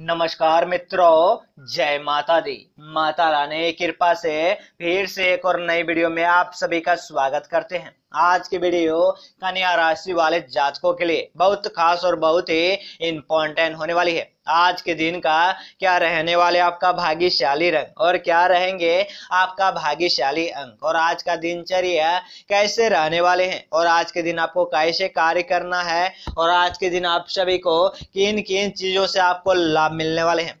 नमस्कार मित्रों जय माता दी माता रानी कृपा से फिर से एक और नई वीडियो में आप सभी का स्वागत करते हैं आज की वीडियो कन्या राशि वाले जातकों के लिए बहुत खास और बहुत ही इम्पोर्टेंट होने वाली है आज के दिन का क्या रहने वाले आपका भाग्यशाली रंग और क्या रहेंगे आपका भाग्यशाली अंक और आज का दिनचर्या कैसे रहने वाले हैं और आज के दिन आपको कैसे कार्य करना है और आज के दिन आप सभी को किन किन चीजों से आपको लाभ मिलने वाले हैं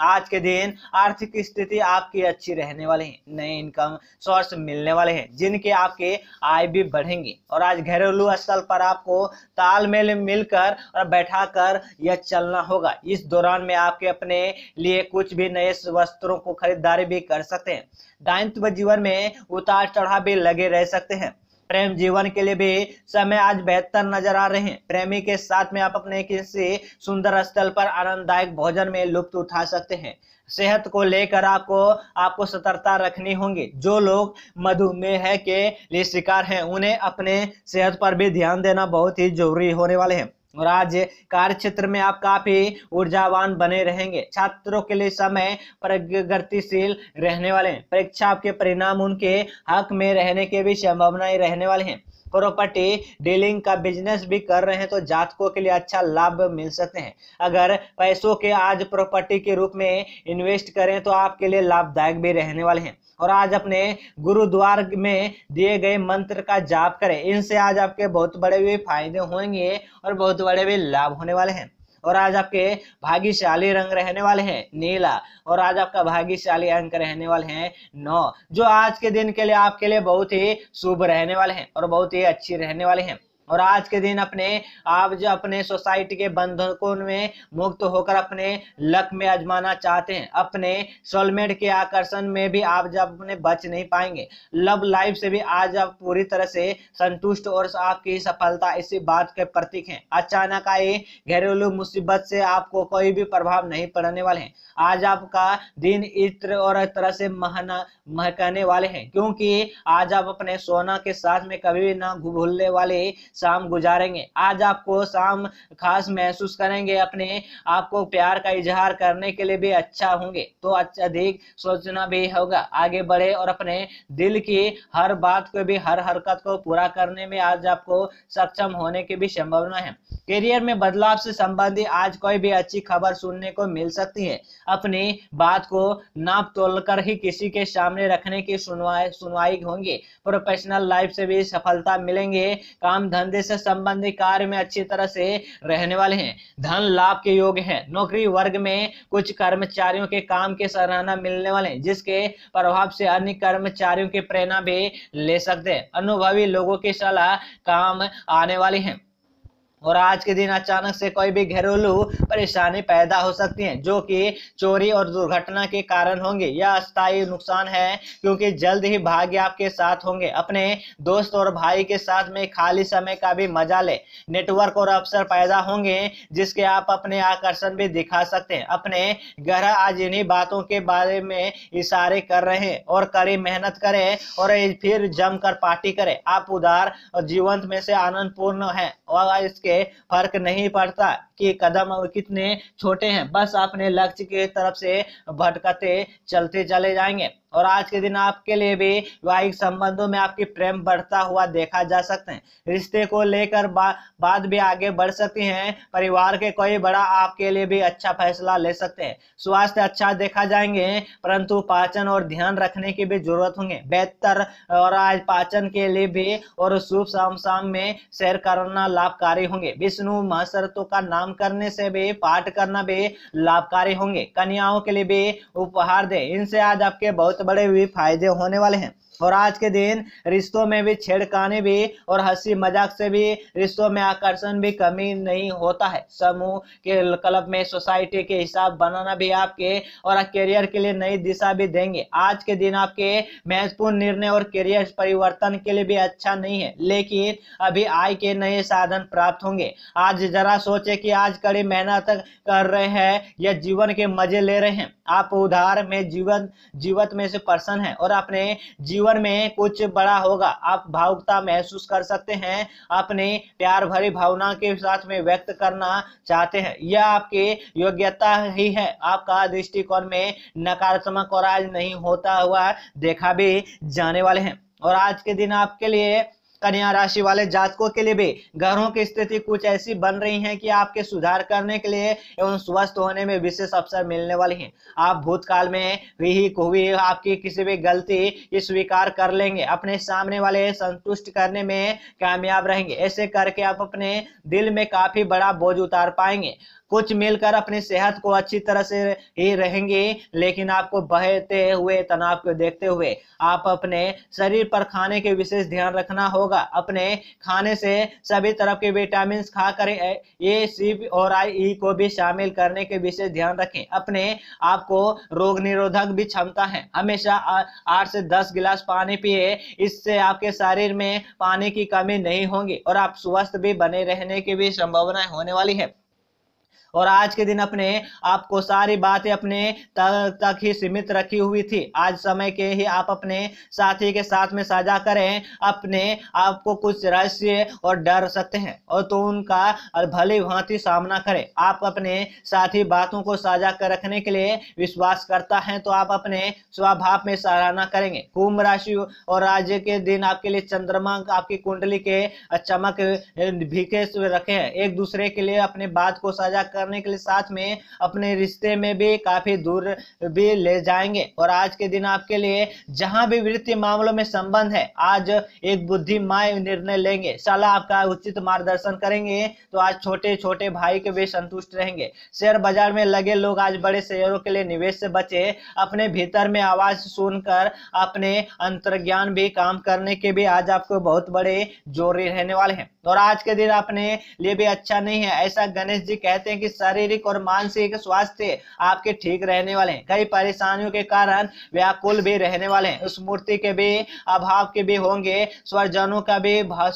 आज के दिन आर्थिक स्थिति आपकी अच्छी रहने वाली है नए इनकम सोर्स मिलने वाले हैं जिनके आपके आय भी बढ़ेंगे और आज घरेलू स्थल पर आपको तालमेल मिलकर और बैठा कर यह चलना होगा इस दौरान में आपके अपने लिए कुछ भी नए वस्त्रों को खरीदारी भी कर सकते हैं दायित्व जीवन में उतार चढ़ाव भी लगे रह सकते हैं प्रेम जीवन के लिए भी समय आज बेहतर नजर आ रहे हैं प्रेमी के साथ में आप अपने किसी सुंदर स्थल पर आनंददायक भोजन में लुप्त उठा सकते हैं सेहत को लेकर आपको आपको सतर्कता रखनी होगी जो लोग मधुमेह के लिए शिकार हैं उन्हें अपने सेहत पर भी ध्यान देना बहुत ही जरूरी होने वाले हैं और आज कार्य क्षेत्र में आप काफी ऊर्जावान बने रहेंगे छात्रों के लिए समय प्रगतिशील रहने वाले हैं परीक्षा आपके परिणाम उनके हक में रहने के भी संभावनाएं रहने वाले हैं प्रॉपर्टी डीलिंग का बिजनेस भी कर रहे हैं तो जातकों के लिए अच्छा लाभ मिल सकते हैं अगर पैसों के आज प्रॉपर्टी के रूप में इन्वेस्ट करें तो आपके लिए लाभदायक भी रहने वाले हैं और आज अपने गुरुद्वार में दिए गए मंत्र का जाप करें इनसे आज आपके बहुत बड़े भी फायदे होंगे और बहुत बड़े भी लाभ होने वाले हैं और आज आपके भाग्यशाली रंग रहने वाले हैं नीला और आज आपका भाग्यशाली अंक रहने वाले हैं नौ जो आज के दिन के लिए आपके लिए बहुत ही शुभ रहने वाले हैं और बहुत ही अच्छी रहने वाले हैं और आज के दिन अपने आप जो अपने सोसाइटी के बंधकों में मुक्त होकर अपने लक में अजमाना चाहते हैं अपने सोलमेट के आकर्षण में भी आप जब अपने बच नहीं पाएंगे लव लाइफ से भी आज आप पूरी तरह से संतुष्ट और आपकी सफलता इसी बात के प्रतीक है अचानक आए घरेलू मुसीबत से आपको कोई भी प्रभाव नहीं पड़ने वाले हैं आज आपका दिन इत्र और तरह से महना महकाने वाले हैं क्योंकि आज आप अपने सोना के साथ में कभी भी ना भूलने वाले शाम गुजारेंगे आज आपको शाम खास महसूस करेंगे अपने आपको प्यार का इजहार करने के लिए भी अच्छा होंगे तो अच्छा अधिक सोचना भी होगा आगे बढ़े और अपने दिल की हर बात को भी हर हरकत को पूरा करने में आज आपको सक्षम होने की भी संभावना है करियर में बदलाव से संबंधित आज कोई भी अच्छी खबर सुनने को मिल सकती है अपनी बात को नाप तोल कर ही किसी के सामने रखने की सुनवाई सुनवाई होंगी प्रोफेशनल लाइफ से भी सफलता मिलेंगे काम धंधे से संबंधित कार्य में अच्छी तरह से रहने वाले हैं धन लाभ के योग है नौकरी वर्ग में कुछ कर्मचारियों के काम के सराहना मिलने वाले हैं जिसके प्रभाव से अन्य कर्मचारियों की प्रेरणा भी ले सकते हैं अनुभवी लोगों की सलाह काम आने वाली है और आज के दिन अचानक से कोई भी घरेलू परेशानी पैदा हो सकती है जो कि चोरी और दुर्घटना के कारण होंगे यह अस्थायी नुकसान है क्योंकि जल्द ही भाग्य आपके साथ होंगे अपने दोस्त और भाई के साथ में खाली समय का भी मजा ले नेटवर्क और अवसर पैदा होंगे जिसके आप अपने आकर्षण भी दिखा सकते हैं अपने ग्रह आज इन्हीं बातों के बारे में इशारे कर रहे हैं और कड़ी मेहनत करें और फिर जमकर पार्टी करें आप उदार और जीवंत में से आनंद पूर्ण है और इसके से फर्क नहीं पड़ता कि कदम कितने छोटे हैं बस अपने लक्ष्य की तरफ से भटकते चलते चले जाएंगे और आज के दिन आपके लिए भी वाहिक संबंधों में आपकी प्रेम बढ़ता हुआ देखा जा सकते हैं रिश्ते को लेकर बा, बात भी आगे बढ़ सकती है परिवार के कोई बड़ा आपके लिए भी अच्छा फैसला ले सकते हैं स्वास्थ्य अच्छा देखा जाएंगे परंतु पाचन और ध्यान रखने की भी जरूरत होंगे बेहतर और आज पाचन के लिए भी और शुभ शाम शाम में सैर करना लाभकारी होंगे होंगे विष्णु महसरतों का नाम करने से भी पाठ करना भी लाभकारी होंगे कन्याओं के लिए भी उपहार दे इनसे आज आपके बहुत बड़े भी फायदे होने वाले हैं और आज के दिन रिश्तों में भी छेड़काने भी और हंसी मजाक से भी रिश्तों में आकर्षण भी कमी नहीं होता है समूह के क्लब में सोसाइटी के हिसाब बनाना भी आपके और करियर के लिए नई दिशा भी देंगे आज के दिन आपके महत्वपूर्ण निर्णय और करियर परिवर्तन के लिए भी अच्छा नहीं है लेकिन अभी आय के नए साधन प्राप्त होंगे आज जरा सोचे कि आज कड़ी मेहनत कर रहे हैं या जीवन के मजे ले रहे हैं आप उधार में जीवन जीवत में से पर्सन है और अपने जीवन में कुछ बड़ा होगा आप भावुकता महसूस कर सकते हैं अपने प्यार भरी भावना के साथ में व्यक्त करना चाहते हैं यह आपके योग्यता ही है आपका दृष्टिकोण में नकारात्मक और आज नहीं होता हुआ देखा भी जाने वाले हैं और आज के दिन आपके लिए कन्या राशि वाले जातकों के लिए भी घरों की स्थिति कुछ ऐसी बन रही है कि आपके सुधार करने के लिए एवं स्वस्थ होने में विशेष अवसर मिलने वाले हैं आप भूतकाल में भी हुई आपकी किसी भी गलती की स्वीकार कर लेंगे अपने सामने वाले संतुष्ट करने में कामयाब रहेंगे ऐसे करके आप अपने दिल में काफी बड़ा बोझ उतार पाएंगे कुछ मिलकर अपनी सेहत को अच्छी तरह से ही रहेंगी लेकिन आपको बहते हुए तनाव को देखते हुए आप अपने शरीर पर खाने के विशेष ध्यान रखना होगा अपने खाने से सभी तरफ के विटामिन खा कर ए सी और आई ई को भी शामिल करने के विशेष ध्यान रखें अपने आपको रोग निरोधक भी क्षमता है हमेशा आठ से दस गिलास पानी पिए इससे आपके शरीर में पानी की कमी नहीं होगी और आप स्वस्थ भी बने रहने की भी संभावनाएं होने वाली है और आज के दिन अपने आपको सारी बातें अपने तक, तक ही सीमित रखी हुई थी आज समय के ही आप अपने साथी के साथ में साझा करें अपने आपको कुछ रहस्य और डर सकते हैं और तो उनका भले भांति सामना करें आप अपने साथी बातों को साझा कर रखने के लिए विश्वास करता है तो आप अपने स्वभाव में सराहना करेंगे कुंभ राशि और राज्य के दिन आपके लिए चंद्रमा आपकी कुंडली के चमक भीखे रखे हैं एक दूसरे के लिए अपने बात को साझा कर करने के लिए साथ में अपने रिश्ते में भी काफी दूर भी ले जाएंगे और आज के दिन आपके लिए जहां भी वित्तीय मामलों में संबंध है आज एक बुद्धिमाय निर्णय लेंगे सलाह आपका उचित मार्गदर्शन करेंगे तो आज छोटे छोटे भाई के भी संतुष्ट रहेंगे शेयर बाजार में लगे लोग आज बड़े शेयरों के लिए निवेश से बचे अपने भीतर में आवाज सुनकर अपने अंतर्ज्ञान भी काम करने के भी आज आपको बहुत बड़े जोर रहने वाले हैं और आज के दिन अपने लिए भी अच्छा नहीं है ऐसा गणेश जी कहते हैं कि शारीरिक और मानसिक स्वास्थ्य आपके ठीक रहने वाले हैं कई परेशानियों के कारण व्याकुल भी रहने वाले हैं उस मूर्ति के भी अभाव के भी होंगे स्वजनों का भी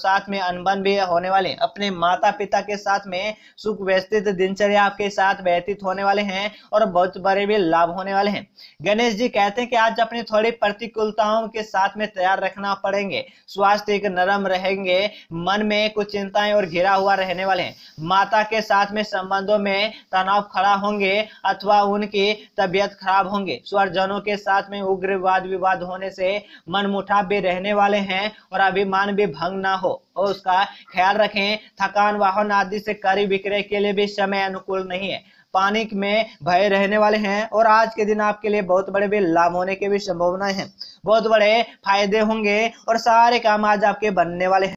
साथ में अनबन भी होने वाले अपने माता पिता के साथ में सुख व्यस्तित दिनचर्या आपके साथ व्यतीत होने वाले हैं और बहुत बड़े भी लाभ होने वाले हैं गणेश जी कहते हैं कि आज अपनी थोड़ी प्रतिकूलताओं के साथ में तैयार रखना पड़ेंगे स्वास्थ्य एक नरम रहेंगे मन में कुछ चिंताएं और घिरा हुआ रहने वाले हैं माता के साथ में संबंधों में तनाव खड़ा होंगे अथवा उनकी तबियत खराब होंगे स्वरजनों के साथ में उग्र वाद विवाद होने से मनमुटाव भी रहने वाले हैं और अभिमान भी भंग ना हो और उसका ख्याल रखें थकान वाहन आदि से करी विक्रय के लिए भी समय अनुकूल नहीं है पानी में भय रहने वाले हैं और आज के दिन आपके लिए बहुत बड़े भी लाभ होने की भी संभावनाएं हैं बहुत बड़े फायदे होंगे और सारे काम आज आपके बनने वाले हैं